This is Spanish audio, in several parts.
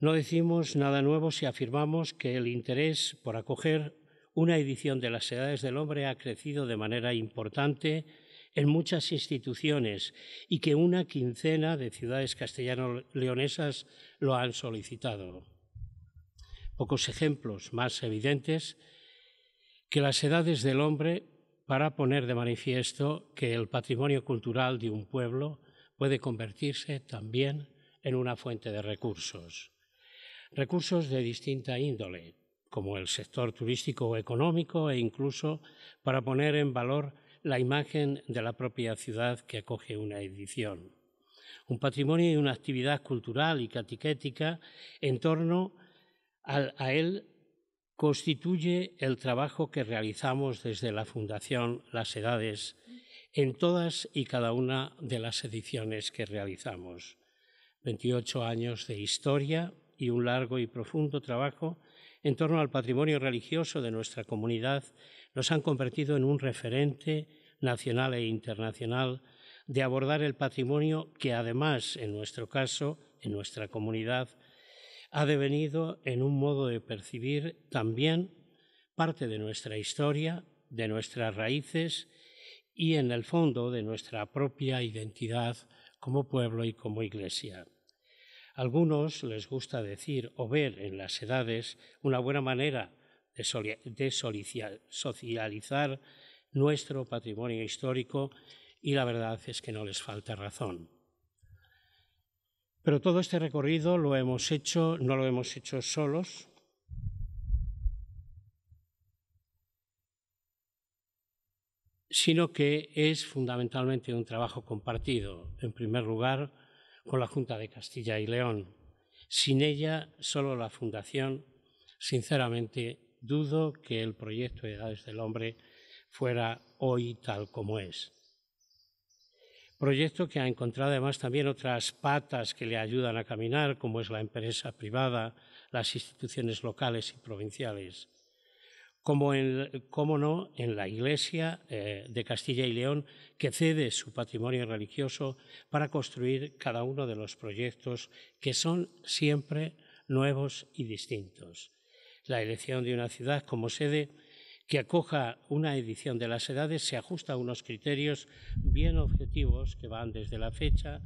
No decimos nada nuevo si afirmamos que el interés por acoger una edición de las Edades del Hombre ha crecido de manera importante en muchas instituciones y que una quincena de ciudades castellano-leonesas lo han solicitado. Pocos ejemplos más evidentes que las edades del hombre para poner de manifiesto que el patrimonio cultural de un pueblo puede convertirse también en una fuente de recursos recursos de distinta índole, como el sector turístico o económico e incluso para poner en valor la imagen de la propia ciudad que acoge una edición. Un patrimonio y una actividad cultural y catequética en torno a él constituye el trabajo que realizamos desde la Fundación Las Edades en todas y cada una de las ediciones que realizamos. 28 años de historia, y un largo y profundo trabajo en torno al patrimonio religioso de nuestra comunidad nos han convertido en un referente nacional e internacional de abordar el patrimonio que además, en nuestro caso, en nuestra comunidad, ha devenido en un modo de percibir también parte de nuestra historia, de nuestras raíces y, en el fondo, de nuestra propia identidad como pueblo y como iglesia algunos les gusta decir o ver en las edades una buena manera de, socializar nuestro patrimonio histórico y la verdad es que no les falta razón. Pero todo este recorrido lo hemos hecho, no lo hemos hecho solos. sino que es fundamentalmente un trabajo compartido. En primer lugar, con la Junta de Castilla y León. Sin ella, solo la Fundación, sinceramente, dudo que el proyecto de Edades del Hombre fuera hoy tal como es. Proyecto que ha encontrado además también otras patas que le ayudan a caminar, como es la empresa privada, las instituciones locales y provinciales como, no, en la Iglesia eh, de Castilla y León, que cede su patrimonio religioso para construir cada uno de los proyectos que son siempre nuevos y distintos. La elección de una ciudad como sede que acoja una edición de las edades se ajusta a unos criterios bien objetivos que van desde la fecha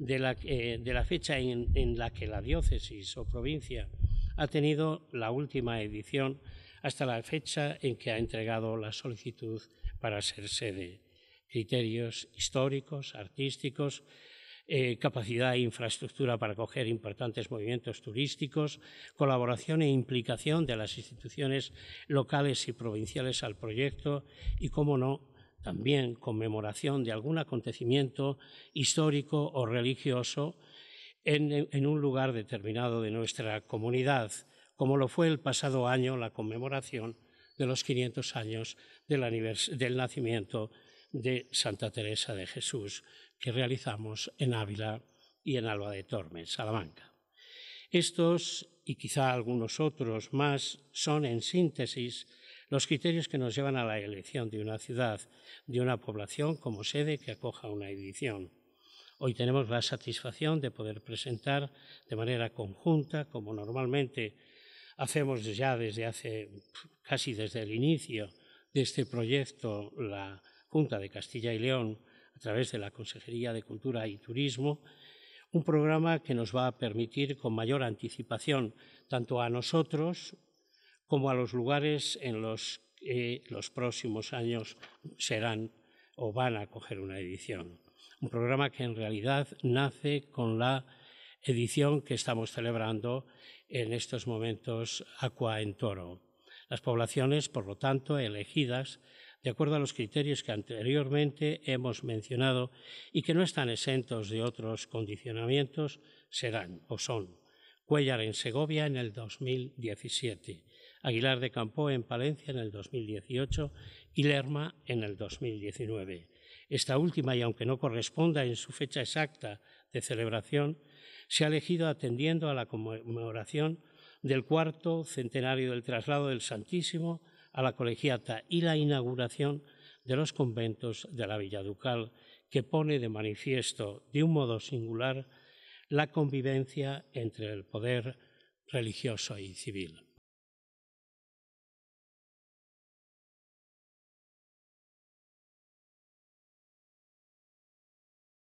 de la, eh, fecha en la que la diócesis o provincia ha tenido la última edición hasta la fecha en que ha entregado la solicitud para ser sede. Criterios históricos, artísticos, eh, capacidad e infraestructura para acoger importantes movimientos turísticos, colaboración e implicación de las instituciones locales y provinciales al proyecto y, cómo no, también conmemoración de algún acontecimiento histórico o religioso en un lugar determinado de nuestra comunidad como lo fue el pasado año la conmemoración de los 500 años del, nacimiento de Santa Teresa de Jesús, que realizamos en Ávila y en Alba de Tormes, Salamanca. Estos, y quizá algunos otros más, son en síntesis los criterios que nos llevan a la elección de una ciudad, de una población como sede que acoja una edición. Hoy tenemos la satisfacción de poder presentar de manera conjunta, como normalmente Hacemos ya desde hace, casi desde el inicio de este proyecto, la Junta de Castilla y León, a través de la Consejería de Cultura y Turismo, un programa que nos va a permitir con mayor anticipación tanto a nosotros como a los lugares en los que los próximos años serán o van a coger una edición. Un programa que en realidad nace con la edición que estamos celebrando en estos momentos Aqua en Toro. Las poblaciones, por lo tanto, elegidas de acuerdo a los criterios que anteriormente hemos mencionado y que no están exentos de otros condicionamientos, serán o son Cuellar en Segovia en el 2017, Aguilar de Campó en Palencia en el 2018 y Lerma en el 2019. Esta última, y aunque no corresponda en su fecha exacta celebración se ha elegido atendiendo a la conmemoración del cuarto centenario del traslado del Santísimo a la colegiata y la inauguración de los conventos de la Villa Ducal, que pone de manifiesto de un modo singular la convivencia entre el poder religioso y civil.